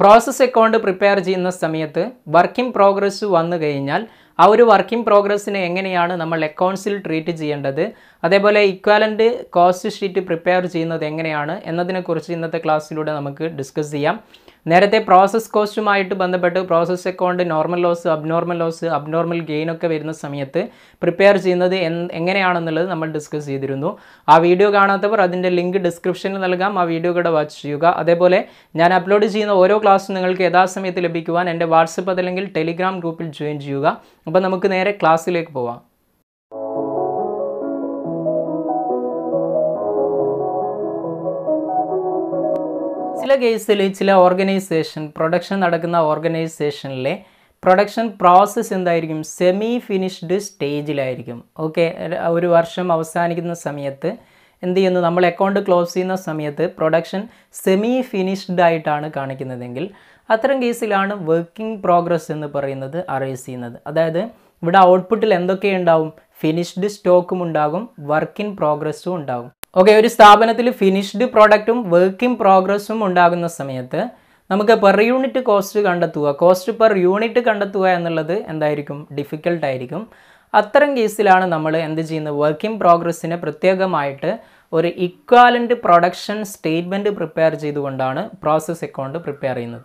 process account prepare ചെയ്യുന്ന സമയത്ത് working progress വന്നു കഴിഞ്ഞാൽ ആ ഒരു വർക്കിംഗ് പ്രോഗ്രസ്സിനെ എങ്ങനെയാണ് നമ്മൾ അക്കൗണ്ട്സിൽ ട്രീറ്റ് ചെയ്യേണ്ടത് അതേപോലെ ഇക്വാലൻ്റ് കോസ്റ്റ് ഷീറ്റ് പ്രിപ്പയർ ചെയ്യുന്നത് എങ്ങനെയാണ് എന്നതിനെക്കുറിച്ച് ഇന്നത്തെ ക്ലാസ്സിലൂടെ നമുക്ക് ഡിസ്കസ് ചെയ്യാം നേരത്തെ പ്രോസസ് കോസ്റ്റുമായിട്ട് ബന്ധപ്പെട്ട് process account normal loss abnormal loss abnormal gain ഒക്കെ വരുന്ന സമയത്ത് പ്രിപ്പയർ ചെയ്യുന്നത് എങ്ങനെയാണെന്നുള്ളത് നമ്മൾ ഡിസ്കസ് ചെയ്തിരുന്നു ആ വീഡിയോ കാണാത്തവർ അതിൻ്റെ ലിങ്ക് ഡിസ്ക്രിപ്ഷനിൽ നൽകാം ആ വീഡിയോ കൂടെ വാച്ച് ചെയ്യുക അതേപോലെ ഞാൻ അപ്ലോഡ് ചെയ്യുന്ന ഓരോ ക്ലാസ്സും നിങ്ങൾക്ക് യഥാസമയത്ത് ലഭിക്കുവാൻ എൻ്റെ വാട്സപ്പ് അതല്ലെങ്കിൽ ടെലിഗ്രാം ഗ്രൂപ്പിൽ ജോയിൻ ചെയ്യുക അപ്പോൾ നമുക്ക് നേരെ ക്ലാസ്സിലേക്ക് പോവാം ചില കേസിൽ ചില ഓർഗനൈസേഷൻ പ്രൊഡക്ഷൻ നടക്കുന്ന ഓർഗനൈസേഷനിലെ പ്രൊഡക്ഷൻ പ്രോസസ്സ് എന്തായിരിക്കും സെമി ഫിനിഷ്ഡ് സ്റ്റേജിലായിരിക്കും ഓക്കെ ഒരു വർഷം അവസാനിക്കുന്ന സമയത്ത് എന്ത് ചെയ്യുന്നു നമ്മൾ അക്കൗണ്ട് ക്ലോസ് ചെയ്യുന്ന സമയത്ത് പ്രൊഡക്ഷൻ സെമി ഫിനിഷ്ഡ് ആയിട്ടാണ് കാണിക്കുന്നതെങ്കിൽ അത്തരം കേസിലാണ് വർക്കിംഗ് പ്രോഗ്രസ് എന്ന് പറയുന്നത് അറേസ് ചെയ്യുന്നത് അതായത് ഇവിടെ ഔട്ട്പുട്ടിൽ എന്തൊക്കെ ഉണ്ടാവും ഫിനിഷ്ഡ് സ്റ്റോക്കും ഉണ്ടാകും വർക്ക് ഇൻ പ്രോഗ്രസ്സും ഉണ്ടാകും ഓക്കെ ഒരു സ്ഥാപനത്തിൽ ഫിനിഷ്ഡ് പ്രോഡക്റ്റും വർക്ക് ഇൻ പ്രോഗ്രസ്സും ഉണ്ടാകുന്ന സമയത്ത് നമുക്ക് പെർ യൂണിറ്റ് കോസ്റ്റ് കണ്ടെത്തുക കോസ്റ്റ് പെർ യൂണിറ്റ് കണ്ടെത്തുക എന്നുള്ളത് എന്തായിരിക്കും ഡിഫിക്കൽട്ടായിരിക്കും അത്തരം കേസിലാണ് നമ്മൾ എന്ത് ചെയ്യുന്നത് വർക്ക് ഇൻ പ്രോഗ്രസ്സിനെ പ്രത്യേകമായിട്ട് ഒരു ഇക്വാലൻ്റ് പ്രൊഡക്ഷൻ സ്റ്റേറ്റ്മെൻറ്റ് പ്രിപ്പയർ ചെയ്തുകൊണ്ടാണ് പ്രോസസ് അക്കൗണ്ട് പ്രിപ്പയർ ചെയ്യുന്നത്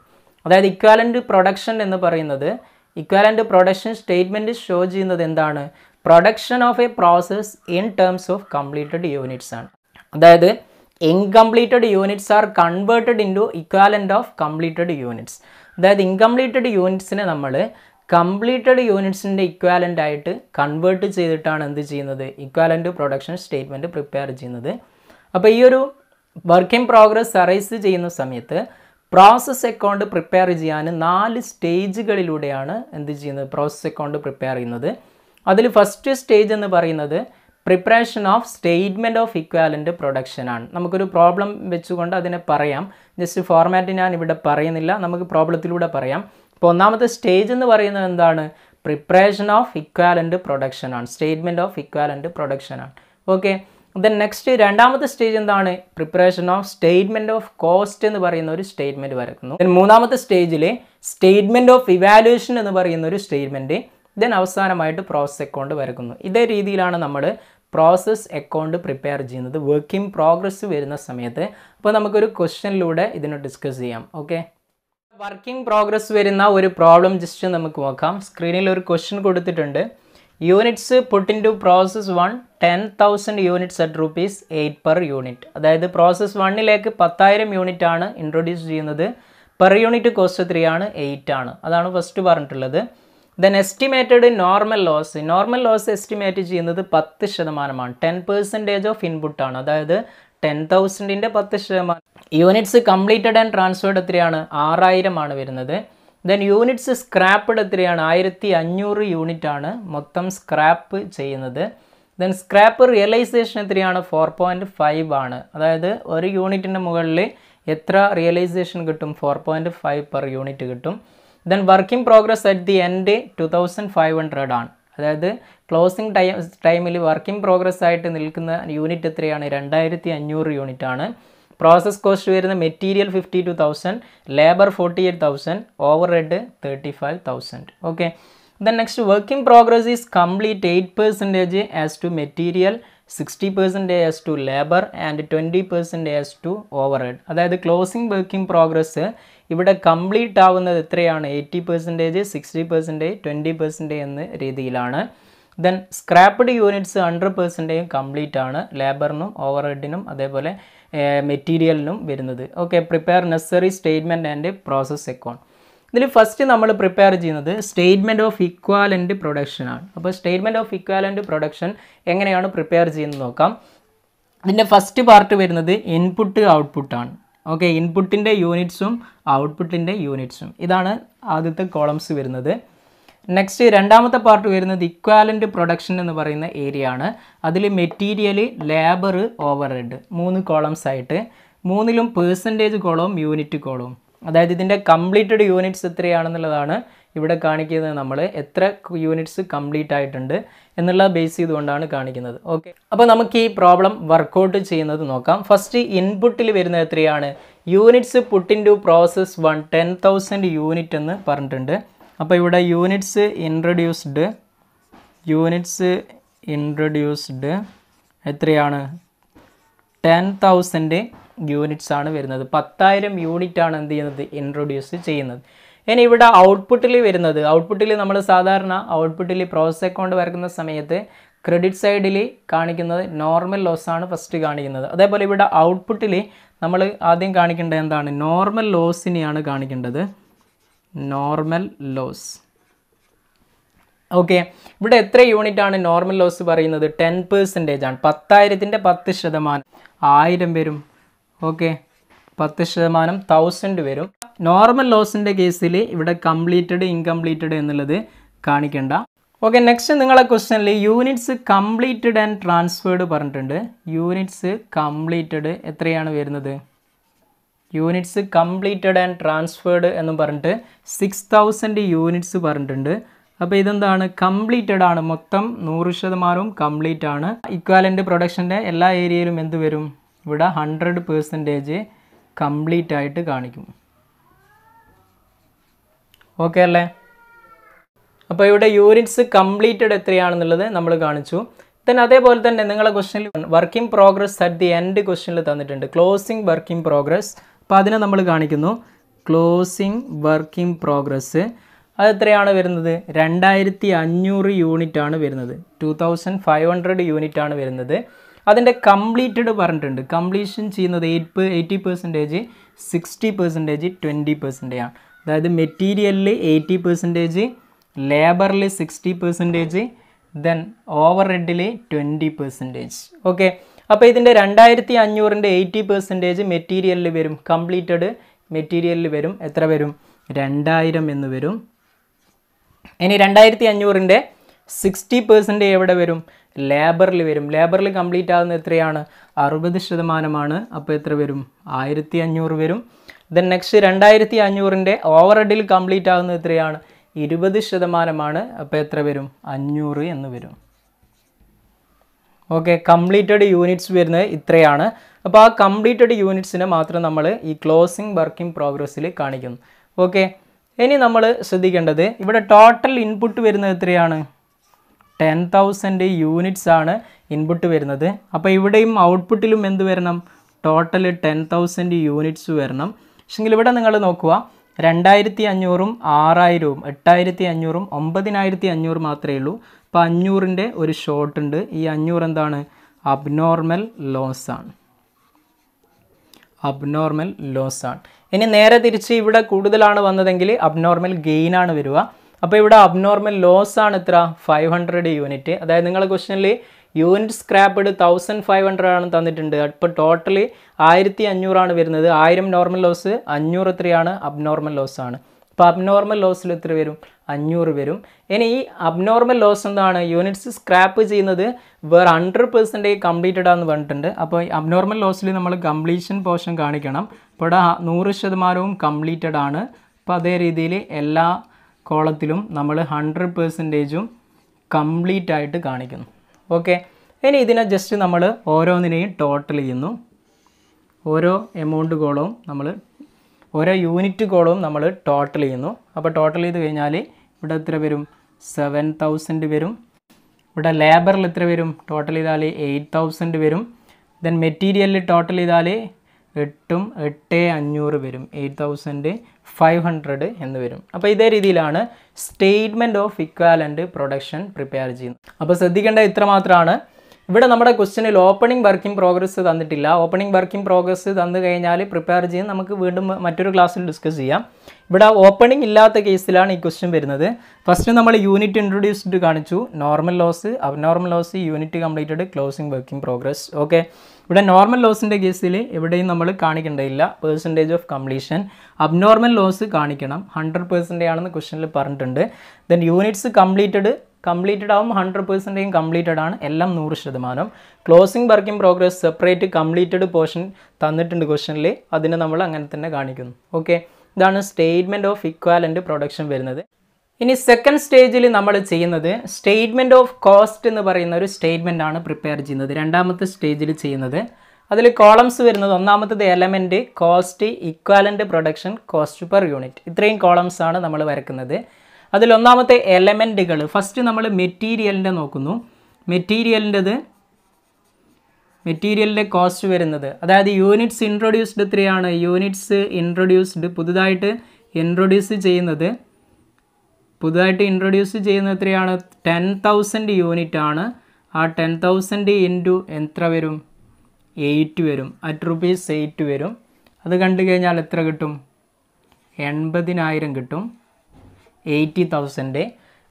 അതായത് ഇക്വാലൻ്റ് പ്രൊഡക്ഷൻ എന്ന് പറയുന്നത് ഇക്വാലൻ്റ് പ്രൊഡക്ഷൻ സ്റ്റേറ്റ്മെൻറ്റ് ഷോ ചെയ്യുന്നത് എന്താണ് production of a process in terms of completed units ആണ് അതായത് incompleted units are converted into equivalent of completed units അതായത് ഇൻകംപ്ലീറ്റഡ് യൂണിറ്റ്സിനെ നമ്മൾ കംപ്ലീറ്റഡ് യൂണിറ്റ്സിൻ്റെ ഇക്വാലൻ്റ് ആയിട്ട് കൺവേർട്ട് ചെയ്തിട്ടാണ് എന്ത് ചെയ്യുന്നത് ഇക്വാലൻ്റ് പ്രൊഡക്ഷൻ സ്റ്റേറ്റ്മെൻറ്റ് പ്രിപ്പയർ ചെയ്യുന്നത് അപ്പോൾ ഈ ഒരു വർക്ക് ഇൻ പ്രോഗ്രസ് അറൈസ് ചെയ്യുന്ന സമയത്ത് പ്രോസസ്സ് അക്കൗണ്ട് പ്രിപ്പയർ ചെയ്യാൻ നാല് സ്റ്റേജുകളിലൂടെയാണ് എന്ത് ചെയ്യുന്നത് പ്രോസസ്സ് അക്കൗണ്ട് പ്രിപ്പയർ ചെയ്യുന്നത് അതിൽ ഫസ്റ്റ് സ്റ്റേജ് എന്ന് പറയുന്നത് preparation of statement of equivalent production ആണ് നമുക്കൊരു പ്രോബ്ലം വെച്ചുകൊണ്ട് അതിനെ പറയാം ജസ്റ്റ് ഫോർമാറ്റ് ഞാൻ ഇവിടെ പറയുന്നില്ല നമുക്ക് പ്രോബ്ലത്തിലൂടെ പറയാം ഇപ്പോൾ ഒന്നാമത്തെ സ്റ്റേജ് എന്ന് പറയുന്നത് എന്താണ് പ്രിപ്പറേഷൻ ഓഫ് ഇക്വാലൻ്റ് പ്രൊഡക്ഷൻ ആണ് സ്റ്റേറ്റ്മെൻറ്റ് ഓഫ് ഇക്വാലൻ്റ് പ്രൊഡക്ഷൻ ആണ് ഓക്കെ ദെൻ നെക്സ്റ്റ് രണ്ടാമത്തെ സ്റ്റേജ് എന്താണ് preparation of statement of cost എന്ന് പറയുന്ന ഒരു സ്റ്റേറ്റ്മെൻറ്റ് വരക്കുന്നു ദെൻ മൂന്നാമത്തെ സ്റ്റേജിൽ സ്റ്റേറ്റ്മെൻറ്റ് ഓഫ് ഇവാലുവേഷൻ എന്ന് പറയുന്ന ഒരു സ്റ്റേറ്റ്മെൻറ്റ് ദെൻ അവസാനമായിട്ട് പ്രോസസ് അക്കൗണ്ട് വരക്കുന്നു ഇതേ രീതിയിലാണ് നമ്മൾ പ്രോസസ് അക്കൗണ്ട് പ്രിപ്പയർ ചെയ്യുന്നത് വർക്ക് ഇൻ പ്രോഗ്രസ് വരുന്ന സമയത്ത് അപ്പോൾ നമുക്കൊരു ക്വസ്റ്റ്യനിലൂടെ ഇതിനെ ഡിസ്കസ് ചെയ്യാം ഓക്കെ വർക്കിംഗ് പ്രോഗ്രസ് വരുന്ന ഒരു പ്രോബ്ലം ജസ്റ്റ് നമുക്ക് നോക്കാം സ്ക്രീനിൽ ഒരു ക്വസ്റ്റ്യൻ കൊടുത്തിട്ടുണ്ട് units put in to process one ten thousand units at rupees eight per unit അതായത് പ്രോസസ് വണ്ണിലേക്ക് പത്തായിരം യൂണിറ്റ് ആണ് ഇൻട്രൊഡ്യൂസ് ചെയ്യുന്നത് പെർ യൂണിറ്റ് കോസ്റ്റ് ത്രീ ആണ് എയ്റ്റ് ആണ് അതാണ് ഫസ്റ്റ് പറഞ്ഞിട്ടുള്ളത് then estimated normal loss normal loss estimate ചെയ്യുന്നത് പത്ത് ശതമാനമാണ് ടെൻ പെർസെൻറ്റേജ് ഓഫ് ഇൻപുട്ടാണ് അതായത് ടെൻ തൗസൻഡിൻ്റെ പത്ത് ശതമാനം യൂണിറ്റ്സ് കംപ്ലീറ്റഡ് ആൻഡ് ട്രാൻസ്ഫേർഡ് എത്രയാണ് ആറായിരമാണ് വരുന്നത് ദെൻ യൂണിറ്റ്സ് സ്ക്രാപ്പഡ് എത്രയാണ് ആയിരത്തി അഞ്ഞൂറ് യൂണിറ്റാണ് മൊത്തം സ്ക്രാപ്പ് ചെയ്യുന്നത് ദെൻ സ്ക്രാപ്പ് റിയലൈസേഷൻ എത്രയാണ് ഫോർ പോയിൻ്റ് ഫൈവ് ആണ് അതായത് ഒരു യൂണിറ്റിൻ്റെ മുകളിൽ എത്ര റിയലൈസേഷൻ കിട്ടും four point five per unit കിട്ടും then working progress at the end two thousand five hundred ആണ് അതായത് ക്ലോസിംഗ് ടൈം ടൈമിൽ വർക്കിംഗ് പ്രോഗ്രസ് ആയിട്ട് നിൽക്കുന്ന യൂണിറ്റ് എത്രയാണ് രണ്ടായിരത്തി അഞ്ഞൂറ് യൂണിറ്റ് ആണ് പ്രോസസ് കോസ്റ്റ് വരുന്ന material fifty two thousand labour forty eight thousand over head thirty five thousand okay then next working progress is complete eight percentage as to material sixty percentage as to labour and twenty percentage as to over head അതായത് closing working progress ഇവിടെ complete ആവുന്നത് എത്രയാണ് eighty percentage sixty percentage twenty percentage എന്ന രീതിയിലാണ് then scrapped units hundred പെർസെൻറ്റേജും complete ആണ് ലേബറിനും over ഹെഡിനും അതേപോലെ മെറ്റീരിയലിനും വരുന്നത് okay prepare necessary statement and process account ഇതിൽ ഫസ്റ്റ് നമ്മൾ പ്രിപ്പയർ ചെയ്യുന്നത് സ്റ്റേറ്റ്മെൻറ്റ് ഓഫ് ഇക്വാലൻ്റ് പ്രൊഡക്ഷനാണ് അപ്പോൾ സ്റ്റേറ്റ്മെൻറ്റ് ഓഫ് ഇക്വാലൻ്റ് പ്രൊഡക്ഷൻ എങ്ങനെയാണ് പ്രിപ്പയർ ചെയ്യുന്നത് നോക്കാം ഇതിൻ്റെ ഫസ്റ്റ് പാർട്ട് വരുന്നത് ഇൻപുട്ട് ഔട്ട്പുട്ടാണ് ഓക്കെ ഇൻപുട്ടിൻ്റെ യൂണിറ്റ്സും ഔട്ട്പുട്ടിൻ്റെ യൂണിറ്റ്സും ഇതാണ് ആദ്യത്തെ കോളംസ് വരുന്നത് നെക്സ്റ്റ് രണ്ടാമത്തെ പാർട്ട് വരുന്നത് ഇക്വാലൻ്റ് പ്രൊഡക്ഷൻ എന്ന് പറയുന്ന ഏരിയ ആണ് അതിൽ മെറ്റീരിയൽ ലേബർ ഓവർ ഹെഡ് മൂന്ന് കോളംസ് ആയിട്ട് മൂന്നിലും പേഴ്സൻറ്റേജ് കോളവും യൂണിറ്റ് കോളവും അതായത് ഇതിൻ്റെ കംപ്ലീറ്റഡ് യൂണിറ്റ്സ് എത്രയാണെന്നുള്ളതാണ് ഇവിടെ കാണിക്കുന്നത് നമ്മൾ എത്ര യൂണിറ്റ്സ് കംപ്ലീറ്റ് ആയിട്ടുണ്ട് എന്നുള്ള ബേസ് ചെയ്തുകൊണ്ടാണ് കാണിക്കുന്നത് ഓക്കെ അപ്പോൾ നമുക്ക് ഈ പ്രോബ്ലം വർക്കൗട്ട് ചെയ്യുന്നത് നോക്കാം ഫസ്റ്റ് ഇൻപുട്ടിൽ വരുന്നത് എത്രയാണ് units put in in to process one ten thousand unit എന്ന് പറഞ്ഞിട്ടുണ്ട് അപ്പോൾ ഇവിടെ യൂണിറ്റ്സ് ഇൻട്രൊഡ്യൂസ്ഡ് യൂണിറ്റ്സ് ഇൻട്രൊഡ്യൂസ്ഡ് എത്രയാണ് ടെൻ തൗസൻഡ് യൂണിറ്റ്സ് ആണ് വരുന്നത് പത്തായിരം യൂണിറ്റ് ആണ് എന്ത് ചെയ്യുന്നത് ഇൻട്രൊഡ്യൂസ് ചെയ്യുന്നത് ഇനി ഇവിടെ ഔട്ട്പുട്ടിൽ വരുന്നത് ഔട്ട്പുട്ടിൽ നമ്മൾ സാധാരണ ഔട്ട്പുട്ടിൽ പ്രോസസ് അക്കൗണ്ട് വരക്കുന്ന സമയത്ത് ക്രെഡിറ്റ് സൈഡിൽ കാണിക്കുന്നത് നോർമൽ ലോസ് ആണ് ഫസ്റ്റ് കാണിക്കുന്നത് അതേപോലെ ഇവിടെ ഔട്ട്പുട്ടിൽ നമ്മൾ ആദ്യം കാണിക്കേണ്ടത് എന്താണ് നോർമൽ ലോസിനെയാണ് കാണിക്കേണ്ടത് നോർമൽ ലോസ് ഓക്കെ ഇവിടെ എത്ര യൂണിറ്റ് ആണ് നോർമൽ ലോസ് പറയുന്നത് ടെൻ പെർസെൻറ്റേജ് ആണ് പത്തായിരത്തിൻ്റെ പത്ത് ശതമാനം ആയിരം പേരും ഓക്കെ പത്ത് ശതമാനം തൗസൻഡ് വരും നോർമൽ ലോസിൻ്റെ കേസിൽ ഇവിടെ കംപ്ലീറ്റഡ് ഇൻകംപ്ലീറ്റഡ് എന്നുള്ളത് കാണിക്കേണ്ട ഓക്കെ നെക്സ്റ്റ് നിങ്ങളെ ക്വസ്റ്റനിൽ യൂണിറ്റ്സ് കംപ്ലീറ്റഡ് ആൻഡ് ട്രാൻസ്ഫേർഡ് പറഞ്ഞിട്ടുണ്ട് യൂണിറ്റ്സ് കംപ്ലീറ്റഡ് എത്രയാണ് വരുന്നത് യൂണിറ്റ്സ് കംപ്ലീറ്റഡ് ആൻഡ് ട്രാൻസ്ഫേർഡ് എന്നും പറഞ്ഞിട്ട് സിക്സ് തൗസൻഡ് യൂണിറ്റ്സ് പറഞ്ഞിട്ടുണ്ട് അപ്പോൾ ഇതെന്താണ് കംപ്ലീറ്റഡ് ആണ് മൊത്തം നൂറ് ശതമാനവും കംപ്ലീറ്റ് ആണ് ഇക്വാലൻ്റ് പ്രൊഡക്ഷൻ്റെ എല്ലാ ഏരിയയിലും എന്ത് വരും ഇവിടെ ഹൺഡ്രഡ് പേഴ്സൻറ്റേജ് കംപ്ലീറ്റ് ആയിട്ട് കാണിക്കും ഓക്കെ അല്ലേ അപ്പോൾ ഇവിടെ യൂണിറ്റ്സ് കംപ്ലീറ്റഡ് എത്രയാണെന്നുള്ളത് നമ്മൾ കാണിച്ചു ദെൻ അതേപോലെ തന്നെ നിങ്ങളെ ക്വസ്റ്റനിൽ working progress at the end ക്വസ്റ്റനിൽ തന്നിട്ടുണ്ട് ക്ലോസിംഗ് വർക്കിംഗ് പ്രോഗ്രസ് അപ്പോൾ അതിനെ നമ്മൾ കാണിക്കുന്നു ക്ലോസിംഗ് വർക്കിംഗ് പ്രോഗ്രസ് അത് എത്രയാണ് വരുന്നത് രണ്ടായിരത്തി അഞ്ഞൂറ് യൂണിറ്റ് ആണ് വരുന്നത് two thousand five hundred unit ആണ് വരുന്നത് അതിൻ്റെ കംപ്ലീറ്റഡ് പറഞ്ഞിട്ടുണ്ട് കംപ്ലീഷൻ ചെയ്യുന്നത് eight eighty percentage sixty percentage twenty percentage ആണ് അതായത് മെറ്റീരിയലിൽ എയ്റ്റി പെർസെൻറ്റേജ് ലേബറിൽ സിക്സ്റ്റി പെർസെൻറ്റേജ് ദെൻ ഓവർ റെഡിൽ ട്വൻറ്റി പെർസെൻറ്റേജ് ഓക്കെ അപ്പോൾ ഇതിൻ്റെ രണ്ടായിരത്തി അഞ്ഞൂറിൻ്റെ എയ്റ്റി പെർസെൻറ്റേജ് മെറ്റീരിയലിൽ വരും കംപ്ലീറ്റഡ് മെറ്റീരിയലിൽ വരും എത്ര വരും രണ്ടായിരം എന്ന് വരും ഇനി രണ്ടായിരത്തി അഞ്ഞൂറിൻ്റെ സിക്സ്റ്റി പെർസെൻറ്റേജ് എവിടെ വരും ലേബറിൽ വരും ലേബറിൽ കംപ്ലീറ്റ് ആകുന്ന എത്രയാണ് അറുപത് ശതമാനമാണ് അപ്പോൾ എത്ര വരും ആയിരത്തി അഞ്ഞൂറ് വരും ദെൻ നെക്സ്റ്റ് രണ്ടായിരത്തി അഞ്ഞൂറിൻ്റെ ഓവർ ഹെഡിൽ കംപ്ലീറ്റ് ആകുന്ന എത്രയാണ് ഇരുപത് ശതമാനമാണ് അപ്പോൾ എത്ര വരും അഞ്ഞൂറ് എന്ന് വരും ഓക്കെ കംപ്ലീറ്റഡ് യൂണിറ്റ്സ് വരുന്നത് ഇത്രയാണ് അപ്പോൾ ആ കംപ്ലീറ്റഡ് യൂണിറ്റ്സിനെ മാത്രം നമ്മൾ ഈ ക്ലോസിംഗ് വർക്കിംഗ് പ്രോഗ്രസ്സിൽ കാണിക്കുന്നു ഓക്കെ ഇനി നമ്മൾ ശ്രദ്ധിക്കേണ്ടത് ഇവിടെ ടോട്ടൽ ഇൻപുട്ട് വരുന്നത് എത്രയാണ് ടെൻ തൗസൻഡ് യൂണിറ്റ്സ് ആണ് ഇൻപുട്ട് വരുന്നത് അപ്പോൾ ഇവിടെയും ഔട്ട്പുട്ടിലും എന്ത് വരണം ടോട്ടൽ ടെൻ തൗസൻഡ് യൂണിറ്റ്സ് വരണം പക്ഷെങ്കിൽ ഇവിടെ നിങ്ങൾ നോക്കുക രണ്ടായിരത്തി അഞ്ഞൂറും ആറായിരവും എട്ടായിരത്തി അഞ്ഞൂറും ഒമ്പതിനായിരത്തി അഞ്ഞൂറ് മാത്രമേ ഉള്ളൂ അപ്പോൾ അഞ്ഞൂറിൻ്റെ ഒരു ഷോർട്ട് ഉണ്ട് ഈ അഞ്ഞൂറ് എന്താണ് അബ്നോർമൽ ലോസ് ആണ് അബ്നോർമൽ ലോസ് ആണ് ഇനി നേരെ തിരിച്ച് ഇവിടെ കൂടുതലാണ് വന്നതെങ്കിൽ അബ്നോർമൽ ഗെയിനാണ് വരിക അപ്പോൾ ഇവിടെ അബ്നോർമൽ ലോസ് ആണ് എത്ര ഫൈവ് ഹൺഡ്രഡ് യൂണിറ്റ് അതായത് നിങ്ങളുടെ ക്വസ്റ്റനിൽ unit scrapped thousand five hundred ആണ് തന്നിട്ടുണ്ട് അപ്പോൾ ടോട്ടലി ആയിരത്തി അഞ്ഞൂറാണ് വരുന്നത് ആയിരം നോർമൽ ലോസ് അഞ്ഞൂറ് എത്രയാണ് അബ്നോർമൽ ലോസ് ആണ് അപ്പോൾ അബ്നോർമൽ ലോസിൽ എത്ര വരും അഞ്ഞൂറ് വരും ഇനി ഈ അബ്നോർമൽ ലോസ് എന്താണ് യൂണിറ്റ്സ് സ്ക്രാപ്പ് ചെയ്യുന്നത് വേറെ ഹൺഡ്രഡ് പെർസെൻറ്റേജ് കംപ്ലീറ്റഡ് ആണെന്ന് പറഞ്ഞിട്ടുണ്ട് അപ്പോൾ അബ്നോർമൽ ലോസിൽ നമ്മൾ കംപ്ലീഷൻ പോർഷൻ കാണിക്കണം അപ്പോൾ ഇവിടെ നൂറ് ശതമാനവും കംപ്ലീറ്റഡ് ആണ് അപ്പോൾ അതേ രീതിയിൽ എല്ലാ കോളത്തിലും നമ്മൾ ഹൺഡ്രഡ് പെർസെൻറ്റേജും കംപ്ലീറ്റ് ആയിട്ട് കാണിക്കുന്നു ഓക്കെ ഇനി ഇതിനെ ജസ്റ്റ് നമ്മൾ ഓരോന്നിനെയും ടോട്ടൽ ചെയ്യുന്നു ഓരോ എമൗണ്ട് കോളവും നമ്മൾ ഓരോ യൂണിറ്റ് കോളവും നമ്മൾ ടോട്ടൽ ചെയ്യുന്നു അപ്പോൾ ടോട്ടൽ ചെയ്ത് കഴിഞ്ഞാൽ ഇവിടെ എത്ര വരും സെവൻ തൗസൻഡ് വരും ഇവിടെ ലേബറിൽ എത്ര വരും ടോട്ടൽ ചെയ്താൽ എയ്റ്റ് തൗസൻഡ് വരും ദെൻ മെറ്റീരിയലിൽ ടോട്ടൽ ചെയ്താൽ എട്ടും എട്ട് അഞ്ഞൂറ് വരും എയ്റ്റ് തൗസൻഡ് ഫൈവ് ഹൺഡ്രഡ് എന്ന് വരും അപ്പോൾ ഇതേ രീതിയിലാണ് statement of equivalent production prepare ചെയ്യുന്നത് അപ്പോൾ ശ്രദ്ധിക്കേണ്ട ഇത്ര മാത്രമാണ് ഇവിടെ നമ്മുടെ ക്വസ്റ്റ്യനിൽ ഓപ്പണിംഗ് വർക്കിംഗ് പ്രോഗ്രസ് തന്നിട്ടില്ല ഓപ്പണിംഗ് വർക്കിംഗ് പ്രോഗ്രസ് തന്നു കഴിഞ്ഞാൽ പ്രിപ്പയർ ചെയ്യും നമുക്ക് വീണ്ടും മറ്റൊരു ക്ലാസ്സിൽ ഡിസ്കസ് ചെയ്യാം ഇവിടെ ഓപ്പണിംഗ് ഇല്ലാത്ത കേസിലാണ് ഈ ക്വസ്റ്റ്യൻ വരുന്നത് ഫസ്റ്റ് നമ്മൾ യൂണിറ്റ് ഇൻട്രൊഡ്യൂസ്ഡ് കാണിച്ചു normal loss abnormal loss unit completed closing working progress okay ഇവിടെ നോർമൽ ലോസിൻ്റെ കേസിൽ എവിടെയും നമ്മൾ കാണിക്കേണ്ടതില്ല percentage of completion abnormal loss കാണിക്കണം ഹൺഡ്രഡ് പേഴ്സൻ്റ് ആണെന്ന് ക്വസ്റ്റനിൽ പറഞ്ഞിട്ടുണ്ട് ദെൻ യൂണിറ്റ്സ് കംപ്ലീറ്റഡ് കംപ്ലീറ്റഡ് ആവും ഹൺഡ്രഡ് പെർസെൻറ്റേയും കംപ്ലീറ്റഡ് ആണ് എല്ലാം നൂറ് ശതമാനം closing work in progress separate completed portion തന്നിട്ടുണ്ട് ക്വസ്റ്റനിൽ അതിനെ നമ്മൾ അങ്ങനെ തന്നെ കാണിക്കുന്നു ഓക്കെ ഇതാണ് സ്റ്റേറ്റ്മെൻറ്റ് ഓഫ് ഇക്വാലൻ്റ് പ്രൊഡക്ഷൻ വരുന്നത് ഇനി സെക്കൻഡ് സ്റ്റേജിൽ നമ്മൾ ചെയ്യുന്നത് സ്റ്റേറ്റ്മെൻറ്റ് ഓഫ് കോസ്റ്റ് എന്ന് പറയുന്ന ഒരു സ്റ്റേറ്റ്മെൻ്റ് ആണ് പ്രിപ്പയർ ചെയ്യുന്നത് രണ്ടാമത്തെ സ്റ്റേജിൽ ചെയ്യുന്നത് അതിൽ കോളംസ് വരുന്നത് ഒന്നാമത്തത് element cost equivalent production cost per unit ഇത്രയും കോളംസ് ആണ് നമ്മൾ വരക്കുന്നത് അതിലൊന്നാമത്തെ ഒന്നാമത്തെ എലമെൻറ്റുകൾ ഫസ്റ്റ് നമ്മൾ മെറ്റീരിയലിൻ്റെ നോക്കുന്നു മെറ്റീരിയലിൻ്റെത് മെറ്റീരിയലിൻ്റെ കോസ്റ്റ് വരുന്നത് അതായത് യൂണിറ്റ്സ് ഇൻട്രൊഡ്യൂസ്ഡ് എത്രയാണ് യൂണിറ്റ്സ് ഇൻട്രൊഡ്യൂസ്ഡ് പുതുതായിട്ട് ഇൻട്രൊഡ്യൂസ് ചെയ്യുന്നത് പുതുതായിട്ട് ഇൻട്രൊഡ്യൂസ് ചെയ്യുന്നത് എത്രയാണ് ടെൻ തൗസൻഡ് യൂണിറ്റ് ആണ് ആ ടെൻ തൗസൻഡ് ഇൻറ്റു എത്ര വരും എയ്റ്റ് വരും അറ്റ് റുപ്പീസ് എയ്റ്റ് വരും അത് കണ്ടു കഴിഞ്ഞാൽ എത്ര കിട്ടും എൺപതിനായിരം കിട്ടും എയ്റ്റി തൗസൻഡ്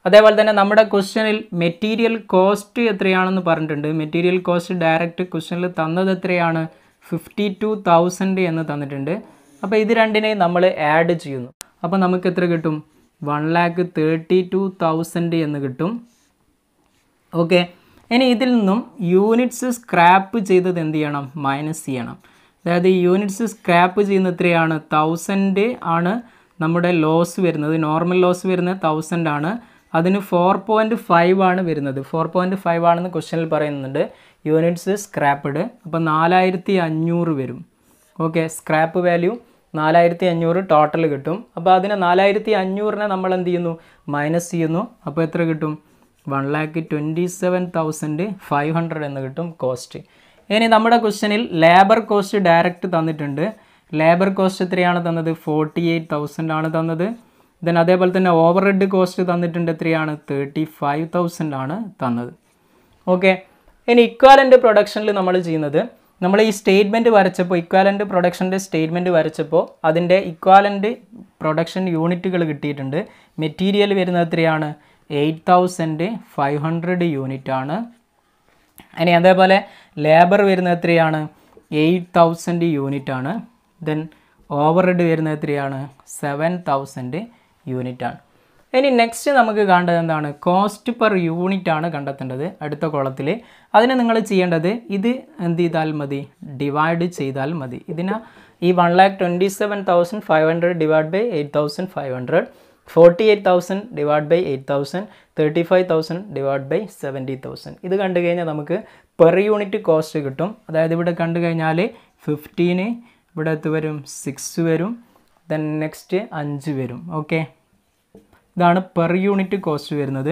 അതേപോലെ തന്നെ നമ്മുടെ ക്വസ്റ്റ്യനിൽ മെറ്റീരിയൽ കോസ്റ്റ് എത്രയാണെന്ന് പറഞ്ഞിട്ടുണ്ട് മെറ്റീരിയൽ കോസ്റ്റ് ഡയറക്റ്റ് ക്വസ്റ്റ്യനിൽ തന്നത് എത്രയാണ് ഫിഫ്റ്റി ടു തൗസൻഡ് എന്ന് തന്നിട്ടുണ്ട് അപ്പോൾ ഇത് രണ്ടിനെയും നമ്മൾ ആഡ് ചെയ്യുന്നു അപ്പോൾ നമുക്ക് എത്ര കിട്ടും one lakh thirty two thousand എന്ന് കിട്ടും ഓക്കെ ഇനി ഇതിൽ നിന്നും യൂണിറ്റ്സ് സ്ക്രാപ്പ് ചെയ്തത് എന്ത് ചെയ്യണം മൈനസ് ചെയ്യണം അതായത് യൂണിറ്റ്സ് സ്ക്രാപ്പ് ചെയ്യുന്ന എത്രയാണ് തൗസൻഡ് ആണ് നമ്മുടെ ലോസ് വരുന്നത് നോർമൽ ലോസ് വരുന്നത് തൗസൻഡ് ആണ് അതിന് ഫോർ പോയിൻ്റ് ഫൈവ് ആണ് വരുന്നത് ഫോർ പോയിൻ്റ് ഫൈവ് ആണെന്ന് ക്വസ്റ്റനിൽ പറയുന്നുണ്ട് യൂണിറ്റ്സ് സ്ക്രാപ്പ്ഡ് അപ്പോൾ നാലായിരത്തി അഞ്ഞൂറ് വരും ഓക്കെ സ്ക്രാപ്പ് വാല്യൂ നാലായിരത്തി അഞ്ഞൂറ് ടോട്ടൽ കിട്ടും അപ്പോൾ അതിനെ നാലായിരത്തി അഞ്ഞൂറിനെ നമ്മൾ എന്ത് ചെയ്യുന്നു മൈനസ് ചെയ്യുന്നു അപ്പോൾ എത്ര കിട്ടും one lakh twenty seven thousand five hundred എന്ന് കിട്ടും കോസ്റ്റ് ഇനി നമ്മുടെ ക്വസ്റ്റ്യനിൽ ലേബർ കോസ്റ്റ് ഡയറക്റ്റ് തന്നിട്ടുണ്ട് ലേബർ കോസ്റ്റ് എത്രയാണ് തന്നത് ഫോർട്ടി എയ്റ്റ് തൗസൻഡ് ആണ് തന്നത് ദെൻ അതേപോലെ തന്നെ ഓവർ ഹെഡ് കോസ്റ്റ് തന്നിട്ടുണ്ട് എത്രയാണ് തേർട്ടി ഫൈവ് തൗസൻഡ് ആണ് തന്നത് ഓക്കെ ഇനി ഇക്വാലൻ്റ് പ്രൊഡക്ഷനിൽ നമ്മൾ ചെയ്യുന്നത് നമ്മൾ ഈ സ്റ്റേറ്റ്മെൻറ്റ് വരച്ചപ്പോൾ ഇക്വാലൻ്റ് പ്രൊഡക്ഷൻ്റെ സ്റ്റേറ്റ്മെൻറ്റ് വരച്ചപ്പോൾ അതിൻ്റെ ഇക്വാലൻ്റ് പ്രൊഡക്ഷൻ യൂണിറ്റുകൾ കിട്ടിയിട്ടുണ്ട് മെറ്റീരിയൽ വരുന്നത് എത്രയാണ് eight thousand five hundred unit ആണ് ഇനി അതേപോലെ ലേബർ വരുന്നത് എത്രയാണ് എയ്റ്റ് തൗസൻഡ് യൂണിറ്റ് ആണ് ദെൻ ഓവർ ഹെഡ് വരുന്നത് എത്രയാണ് സെവൻ തൗസൻഡ് യൂണിറ്റ് ആണ് ഇനി നെക്സ്റ്റ് നമുക്ക് കാണേണ്ടത് എന്താണ് കോസ്റ്റ് പെർ യൂണിറ്റ് ആണ് കണ്ടെത്തേണ്ടത് അടുത്ത കോളത്തിൽ അതിന് നിങ്ങൾ ചെയ്യേണ്ടത് ഇത് എന്ത് ചെയ്താൽ മതി ഡിവൈഡ് ചെയ്താൽ മതി ഇതിന് ഈ one lakh twenty seven thousand five hundred divide by eight thousand five hundred forty eight thousand divide by eight thousand thirty five thousand divide by seventy thousand ഇത് കണ്ടു കഴിഞ്ഞാൽ നമുക്ക് പെർ യൂണിറ്റ് കോസ്റ്റ് കിട്ടും അതായത് ഇവിടെ കണ്ടു കഴിഞ്ഞാൽ ഫിഫ്റ്റീന് ഇവിടെ എത്ത് വരും സിക്സ് വരും ദെൻ നെക്സ്റ്റ് അഞ്ച് വരും ഓക്കെ ഇതാണ് പെർ യൂണിറ്റ് കോസ്റ്റ് വരുന്നത്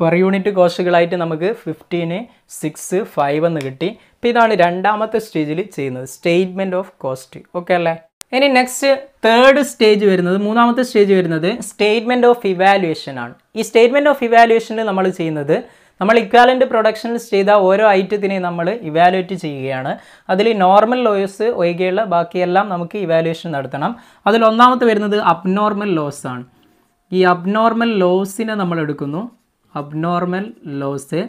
പെർ യൂണിറ്റ് കോസ്റ്റുകളായിട്ട് നമുക്ക് ഫിഫ്റ്റീന് സിക്സ് ഫൈവ് എന്ന് കിട്ടി അപ്പോൾ ഇതാണ് രണ്ടാമത്തെ സ്റ്റേജിൽ ചെയ്യുന്നത് സ്റ്റേറ്റ്മെൻറ്റ് ഓഫ് കോസ്റ്റ് ഓക്കെ അല്ലേ ഇനി നെക്സ്റ്റ് തേർഡ് സ്റ്റേജ് വരുന്നത് മൂന്നാമത്തെ സ്റ്റേജ് വരുന്നത് സ്റ്റേറ്റ്മെൻറ്റ് ഓഫ് ഇവാലുവേഷൻ ആണ് ഈ സ്റ്റേറ്റ്മെൻറ്റ് ഓഫ് ഇവാലുവേഷനിൽ നമ്മൾ ചെയ്യുന്നത് നമ്മൾ ഇക്വാലൻ്റ് പ്രൊഡക്ഷൻസ് ചെയ്ത ഓരോ ഐറ്റത്തിനെ നമ്മൾ ഇവാലുവേറ്റ് ചെയ്യുകയാണ് അതിൽ നോർമൽ ലോസ് ഒഴികെയുള്ള ബാക്കിയെല്ലാം നമുക്ക് ഇവാലുവേഷൻ നടത്തണം അതിൽ ഒന്നാമത്തെ വരുന്നത് അബ്നോർമൽ ലോസ് ആണ് ഈ അബ്നോർമൽ ലോസിനെ നമ്മൾ എടുക്കുന്നു അബ്നോർമൽ ലോസ്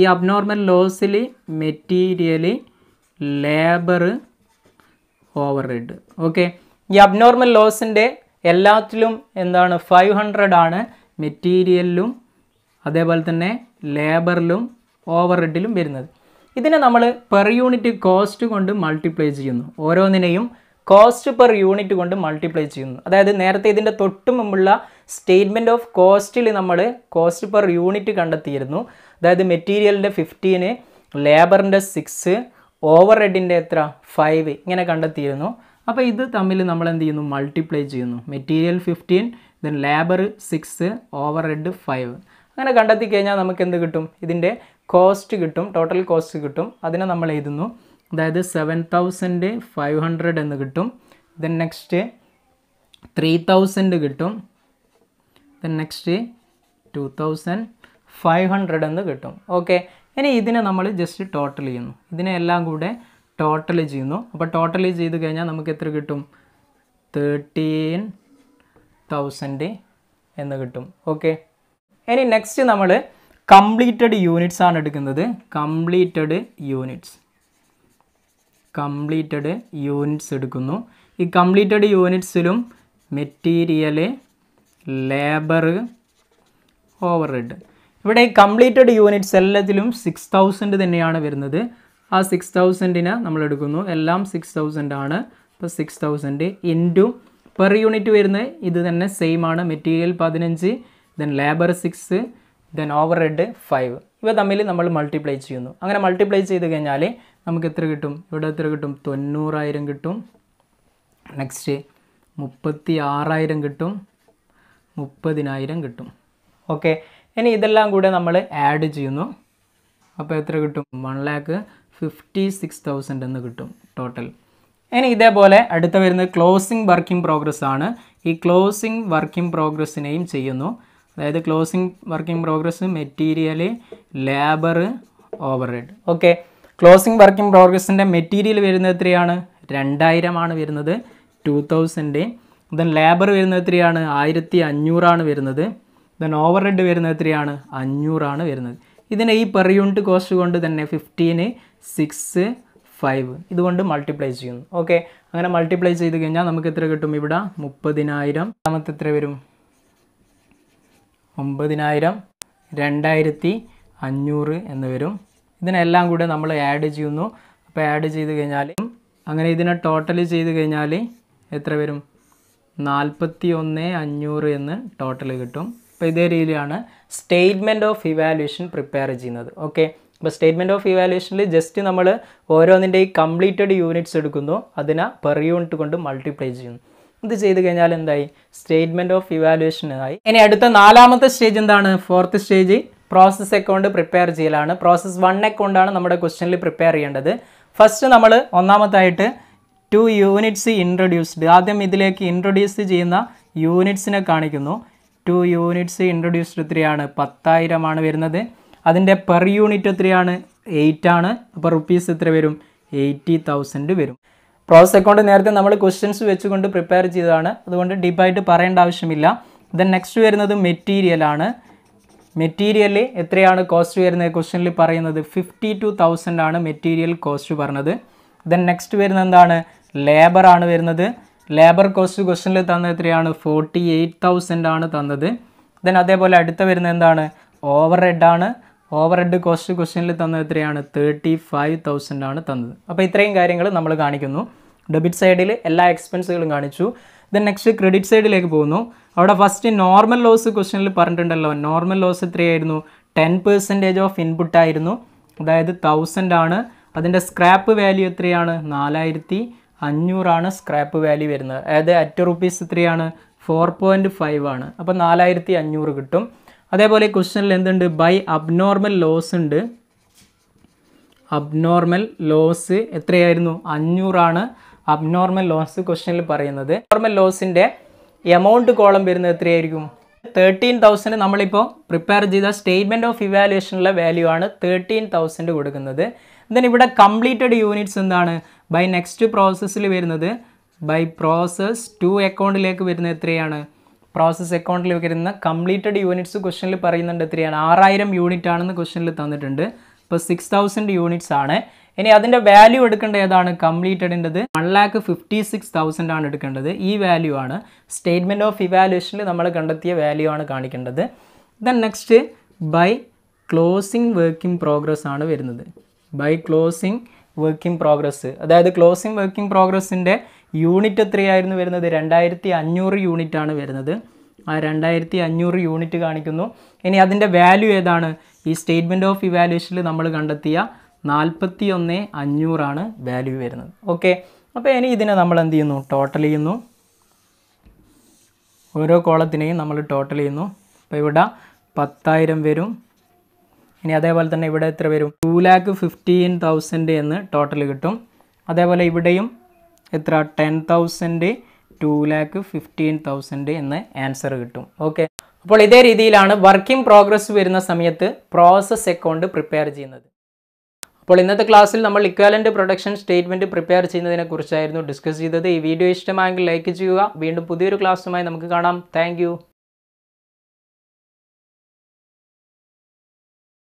ഈ അബ്നോർമൽ ലോസിൽ material labour over overhead okay ഈ അബ്നോർമൽ ലോസിൻ്റെ എല്ലാത്തിലും എന്താണ് ഫൈവ് ഹൺഡ്രഡ് ആണ് മെറ്റീരിയലിലും അതേപോലെ തന്നെ ലേബറിലും ഓവർ ഹെഡിലും വരുന്നത് ഇതിനെ നമ്മൾ പെർ യൂണിറ്റ് കോസ്റ്റ് കൊണ്ട് മൾട്ടിപ്ലൈ ചെയ്യുന്നു ഓരോന്നിനെയും കോസ്റ്റ് പെർ യൂണിറ്റ് കൊണ്ട് മൾട്ടിപ്ലൈ ചെയ്യുന്നു അതായത് നേരത്തെ ഇതിൻ്റെ തൊട്ട് മുമ്പുള്ള സ്റ്റേറ്റ്മെൻറ്റ് ഓഫ് കോസ്റ്റിൽ നമ്മൾ കോസ്റ്റ് പെർ യൂണിറ്റ് കണ്ടെത്തിയിരുന്നു അതായത് മെറ്റീരിയലിൻ്റെ ഫിഫ്റ്റീന് ലേബറിൻ്റെ സിക്സ് ഓവർ ഹെഡിൻ്റെ എത്ര ഫൈവ് ഇങ്ങനെ കണ്ടെത്തിയിരുന്നു അപ്പോൾ ഇത് തമ്മിൽ നമ്മൾ എന്ത് ചെയ്യുന്നു മൾട്ടിപ്ലൈ ചെയ്യുന്നു material fifteen then labour six overhead five അങ്ങനെ കണ്ടെത്തി കഴിഞ്ഞാൽ നമുക്ക് എന്ത് കിട്ടും ഇതിൻ്റെ കോസ്റ്റ് കിട്ടും ടോട്ടൽ കോസ്റ്റ് കിട്ടും അതിനെ നമ്മൾ എഴുതുന്നു അതായത് സെവൻ തൗസൻഡ് ഫൈവ് ഹൺഡ്രഡ് എന്ന് കിട്ടും ദെൻ നെക്സ്റ്റ് ത്രീ തൗസൻഡ് കിട്ടും then next two thousand five hundred എന്ന് കിട്ടും ഓക്കെ ഇനി ഇതിനെ നമ്മൾ ജസ്റ്റ് ടോട്ടൽ ചെയ്യുന്നു ഇതിനെ എല്ലാം കൂടെ ടോട്ടൽ ചെയ്യുന്നു അപ്പോൾ ടോട്ടൽ ചെയ്ത് കഴിഞ്ഞാൽ നമുക്ക് എത്ര കിട്ടും തേർട്ടീൻ തൗസൻഡ് എന്ന് കിട്ടും ഓക്കെ ഇനി നെക്സ്റ്റ് നമ്മൾ കംപ്ലീറ്റഡ് യൂണിറ്റ്സ് ആണ് എടുക്കുന്നത് കംപ്ലീറ്റഡ് യൂണിറ്റ്സ് കംപ്ലീറ്റഡ് യൂണിറ്റ്സ് എടുക്കുന്നു ഈ കംപ്ലീറ്റഡ് യൂണിറ്റ്സിലും മെറ്റീരിയൽ ലേബർ ഓവർ ഹെഡ് ഇവിടെ കംപ്ലീറ്റഡ് യൂണിറ്റ്സ് എല്ലാത്തിലും സിക്സ് തൗസൻഡ് തന്നെയാണ് വരുന്നത് ആ സിക്സ് തൗസൻഡിനെ നമ്മൾ എടുക്കുന്നു എല്ലാം സിക്സ് തൗസൻഡ് ആണ് അപ്പോൾ six thousand into per unit വരുന്നത് ഇത് തന്നെ സെയിം ആണ് മെറ്റീരിയൽ പതിനഞ്ച് then labour six then overhead five ഇവ തമ്മിൽ നമ്മൾ മൾട്ടിപ്ലൈ ചെയ്യുന്നു അങ്ങനെ മൾട്ടിപ്ലൈ ചെയ്ത് കഴിഞ്ഞാൽ നമുക്ക് എത്ര കിട്ടും ഇവിടെ എത്ര കിട്ടും തൊണ്ണൂറായിരം കിട്ടും നെക്സ്റ്റ് മുപ്പത്തി ആറായിരം കിട്ടും മുപ്പതിനായിരം കിട്ടും ഓക്കെ ഇനി ഇതെല്ലാം കൂടെ നമ്മൾ ആഡ് ചെയ്യുന്നു അപ്പോൾ എത്ര കിട്ടും one lakh fifty six thousand എന്ന് കിട്ടും ടോട്ടൽ ഇനി ഇതേപോലെ അടുത്ത വരുന്നത് ക്ലോസിംഗ് വർക്കിംഗ് പ്രോഗ്രസ് ആണ് ഈ ക്ലോസിംഗ് വർക്കിംഗ് പ്രോഗ്രസ്സിനെയും ചെയ്യുന്നു അതായത് closing working progress material labour over overhead okay closing working പ്രോഗ്രസിൻ്റെ മെറ്റീരിയൽ വരുന്നത് എത്രയാണ് രണ്ടായിരമാണ് വരുന്നത് ടു തൗസൻഡ് ദെൻ ലേബർ വരുന്നത് എത്രയാണ് ആയിരത്തി അഞ്ഞൂറാണ് വരുന്നത് ദെൻ ഓവർ ഹെഡ് വരുന്നത് എത്രയാണ് അഞ്ഞൂറാണ് വരുന്നത് ഇതിനെ ഈ പെർ യൂണിറ്റ് കോസ്റ്റ് കൊണ്ട് തന്നെ ഫിഫ്റ്റീന് സിക്സ് ഫൈവ് ഇതുകൊണ്ട് മൾട്ടിപ്ലൈ ചെയ്യുന്നു ഓക്കെ അങ്ങനെ മൾട്ടിപ്ലൈ ചെയ്ത് കഴിഞ്ഞാൽ നമുക്ക് എത്ര കിട്ടും ഇവിടെ മുപ്പതിനായിരം രണ്ടാമത്തെ എത്ര വരും ഒമ്പതിനായിരം രണ്ടായിരത്തി അഞ്ഞൂറ് എന്ന് വരും ഇതിനെല്ലാം കൂടെ നമ്മൾ ആഡ് ചെയ്യുന്നു അപ്പോൾ ആഡ് ചെയ്ത് കഴിഞ്ഞാൽ അങ്ങനെ ഇതിനെ ടോട്ടൽ ചെയ്ത് കഴിഞ്ഞാൽ എത്ര വരും നാൽപ്പത്തി ഒന്ന് അഞ്ഞൂറ് എന്ന് ടോട്ടൽ കിട്ടും അപ്പോൾ ഇതേ രീതിയിലാണ് സ്റ്റേറ്റ്മെൻറ്റ് ഓഫ് ഇവാലുവേഷൻ പ്രിപ്പയർ ചെയ്യുന്നത് ഓക്കെ അപ്പോൾ സ്റ്റേറ്റ്മെൻറ്റ് ഓഫ് ഇവാലുവേഷനിൽ ജസ്റ്റ് നമ്മൾ ഓരോന്നിൻ്റെ ഈ കംപ്ലീറ്റഡ് യൂണിറ്റ്സ് എടുക്കുന്നു അതിനെ പെർ യൂണിറ്റ് കൊണ്ട് മൾട്ടിപ്ലൈ ചെയ്യുന്നു ഇത് ചെയ്ത് കഴിഞ്ഞാൽ എന്തായി സ്റ്റേറ്റ്മെൻറ്റ് ഓഫ് ഇവാലുവേഷൻ ആയി ഇനി അടുത്ത നാലാമത്തെ സ്റ്റേജ് എന്താണ് fourth stage process account prepare ചെയ്യലാണ് പ്രോസസ്സ് വൺ അക്കൗണ്ടാണ് നമ്മുടെ ക്വസ്റ്റ്യനിൽ പ്രിപ്പയർ ചെയ്യേണ്ടത് ഫസ്റ്റ് നമ്മൾ ഒന്നാമത്തായിട്ട് ടു യൂണിറ്റ്സ് ഇൻട്രൊഡ്യൂസ്ഡ് ആദ്യം ഇതിലേക്ക് ഇൻട്രൊഡ്യൂസ് ചെയ്യുന്ന യൂണിറ്റ്സിനെ കാണിക്കുന്നു ടു യൂണിറ്റ്സ് ഇൻട്രൊഡ്യൂസ്ഡ് എത്രയാണ് പത്തായിരമാണ് വരുന്നത് അതിൻ്റെ പെർ യൂണിറ്റ് എത്രയാണ് എയ്റ്റ് ആണ് അപ്പോൾ റുപ്പീസ് എത്ര വരും എയ്റ്റി തൗസൻഡ് വരും പ്രോസ് അക്കൗണ്ട് നേരത്തെ നമ്മൾ ക്വസ്റ്റ്യൻസ് വെച്ചുകൊണ്ട് പ്രിപ്പയർ ചെയ്തതാണ് അതുകൊണ്ട് ഡീപ്പായിട്ട് പറയേണ്ട ആവശ്യമില്ല ദെൻ നെക്സ്റ്റ് വരുന്നത് മെറ്റീരിയലാണ് മെറ്റീരിയൽ എത്രയാണ് കോസ്റ്റ് വരുന്നത് ക്വസ്റ്റ്യനിൽ പറയുന്നത് ഫിഫ്റ്റി ടു തൗസൻഡ് ആണ് മെറ്റീരിയൽ കോസ്റ്റ് പറഞ്ഞത് ദെൻ നെക്സ്റ്റ് വരുന്നത് എന്താണ് ലേബർ ആണ് വരുന്നത് ലേബർ കോസ്റ്റ് ക്വസ്റ്റനിൽ തന്നത് എത്രയാണ് ഫോർട്ടി എയ്റ്റ് തൗസൻഡ് ആണ് തന്നത് ദെൻ അതേപോലെ അടുത്ത വരുന്നത് എന്താണ് ഓവർ ഹെഡ് ആണ് ഓവർ ഹെഡ് കോസ്റ്റ് ക്വസ്റ്റനിൽ തന്നത് എത്രയാണ് തേർട്ടി ഫൈവ് തൗസൻഡ് ആണ് തന്നത് അപ്പോൾ ഇത്രയും കാര്യങ്ങൾ നമ്മൾ കാണിക്കുന്നു ഡെബിറ്റ് സൈഡിൽ എല്ലാ എക്സ്പെൻസുകളും കാണിച്ചു ദെൻ നെക്സ്റ്റ് ക്രെഡിറ്റ് സൈഡിലേക്ക് പോകുന്നു അവിടെ ഫസ്റ്റ് നോർമൽ ലോസ് ക്വസ്റ്റനിൽ പറഞ്ഞിട്ടുണ്ടല്ലോ നോർമൽ ലോസ് എത്രയായിരുന്നു ടെൻ പെർസെൻറ്റേജ് ഓഫ് ഇൻപുട്ട് ആയിരുന്നു അതായത് തൗസൻഡ് ആണ് അതിൻ്റെ സ്ക്രാപ്പ് വാല്യൂ എത്രയാണ് നാലായിരത്തി അഞ്ഞൂറാണ് സ്ക്രാപ്പ് വാല്യൂ വരുന്നത് അതായത് അറ്റ് റുപ്പീസ് ത്രീ ആണ് ഫോർ പോയിൻറ്റ് ഫൈവ് ആണ് അപ്പോൾ നാലായിരത്തി അഞ്ഞൂറ് കിട്ടും അതേപോലെ ക്വസ്റ്റനിൽ എന്തുണ്ട് ബൈ അബ്നോർമൽ ലോസ് ഉണ്ട് അബ്നോർമൽ ലോസ് എത്രയായിരുന്നു അഞ്ഞൂറാണ് അബ്നോർമൽ ലോസ് ക്വസ്റ്റനിൽ പറയുന്നത് നോർമൽ ലോസിൻ്റെ എമൗണ്ട് കോളം വരുന്നത് എത്രയായിരിക്കും തേർട്ടീൻ തൗസൻഡ് നമ്മളിപ്പോൾ പ്രിപ്പയർ ചെയ്ത സ്റ്റേറ്റ്മെൻറ്റ് ഓഫ് ഇവാലുവേഷനിലെ വാല്യൂ ആണ് തേർട്ടീൻ തൗസൻഡ് കൊടുക്കുന്നത് ദെൻ ഇവിടെ കംപ്ലീറ്റഡ് യൂണിറ്റ്സ് എന്താണ് ബൈ നെക്സ്റ്റ് പ്രോസസ്സിൽ വരുന്നത് ബൈ പ്രോസസ് ടു അക്കൗണ്ടിലേക്ക് വരുന്നത് എത്രയാണ് പ്രോസസ് അക്കൗണ്ടിൽ വരുന്ന കംപ്ലീറ്റഡ് യൂണിറ്റ്സ് ക്വസ്റ്റനിൽ പറയുന്നുണ്ട് എത്രയാണ് ആറായിരം യൂണിറ്റ് ആണെന്ന് ക്വസ്റ്റനിൽ തന്നിട്ടുണ്ട് ഇപ്പോൾ സിക്സ് തൗസൻഡ് യൂണിറ്റ്സ് ആണ് ഇനി അതിൻ്റെ വാല്യൂ എടുക്കേണ്ട ഏതാണ് കംപ്ലീറ്റഡിൻ്റെത് one lakh fifty six thousand ആണ് എടുക്കേണ്ടത് ഈ വാല്യൂ ആണ് സ്റ്റേറ്റ്മെൻറ്റ് ഓഫ് ഇവാലുവേഷനിൽ നമ്മൾ കണ്ടെത്തിയ വാല്യൂ ആണ് കാണിക്കേണ്ടത് then next by closing working progress ആണ് വരുന്നത് ബൈ ക്ലോസിംഗ് വർക്കിംഗ് പ്രോഗ്രസ് അതായത് ക്ലോസിംഗ് വർക്കിംഗ് പ്രോഗ്രസ്സിൻ്റെ യൂണിറ്റ് എത്രയായിരുന്നു വരുന്നത് രണ്ടായിരത്തി അഞ്ഞൂറ് യൂണിറ്റ് ആണ് വരുന്നത് ആ രണ്ടായിരത്തി അഞ്ഞൂറ് യൂണിറ്റ് കാണിക്കുന്നു ഇനി അതിൻ്റെ വാല്യൂ ഏതാണ് ഈ സ്റ്റേറ്റ്മെൻറ്റ് ഓഫ് ഇവാലുവേഷനിൽ നമ്മൾ കണ്ടെത്തിയ നാൽപ്പത്തി ഒന്ന് അഞ്ഞൂറാണ് വാല്യൂ വരുന്നത് ഓക്കെ അപ്പോൾ ഇനി ഇതിനെ നമ്മൾ എന്ത് ചെയ്യുന്നു ടോട്ടൽ ചെയ്യുന്നു ഓരോ കോളത്തിനെയും നമ്മൾ ടോട്ടൽ ചെയ്യുന്നു അപ്പോൾ ഇവിടെ പത്തായിരം വരും ഇനി അതേപോലെ തന്നെ ഇവിടെ എത്ര വരും ടു ലാക്ക് ഫിഫ്റ്റീൻ തൗസൻഡ് എന്ന് ടോട്ടൽ കിട്ടും അതേപോലെ ഇവിടെയും എത്ര ten thousand two lakh fifteen thousand എന്ന് ആൻസർ കിട്ടും ഓക്കെ അപ്പോൾ ഇതേ രീതിയിലാണ് വർക്കിംഗ് പ്രോഗ്രസ് വരുന്ന സമയത്ത് പ്രോസസ് അക്കൗണ്ട് പ്രിപ്പയർ ചെയ്യുന്നത് അപ്പോൾ ഇന്നത്തെ ക്ലാസ്സിൽ നമ്മൾ ഇക്വാലൻ്റ് പ്രൊഡക്ഷൻ സ്റ്റേറ്റ്മെൻറ്റ് പ്രിപ്പയർ കുറിച്ചായിരുന്നു ഡിസ്കസ് ചെയ്തത് ഈ വീഡിയോ ഇഷ്ടമായെങ്കിൽ ലൈക്ക് ചെയ്യുക വീണ്ടും പുതിയൊരു ക്ലാസ്സുമായി നമുക്ക് കാണാം താങ്ക്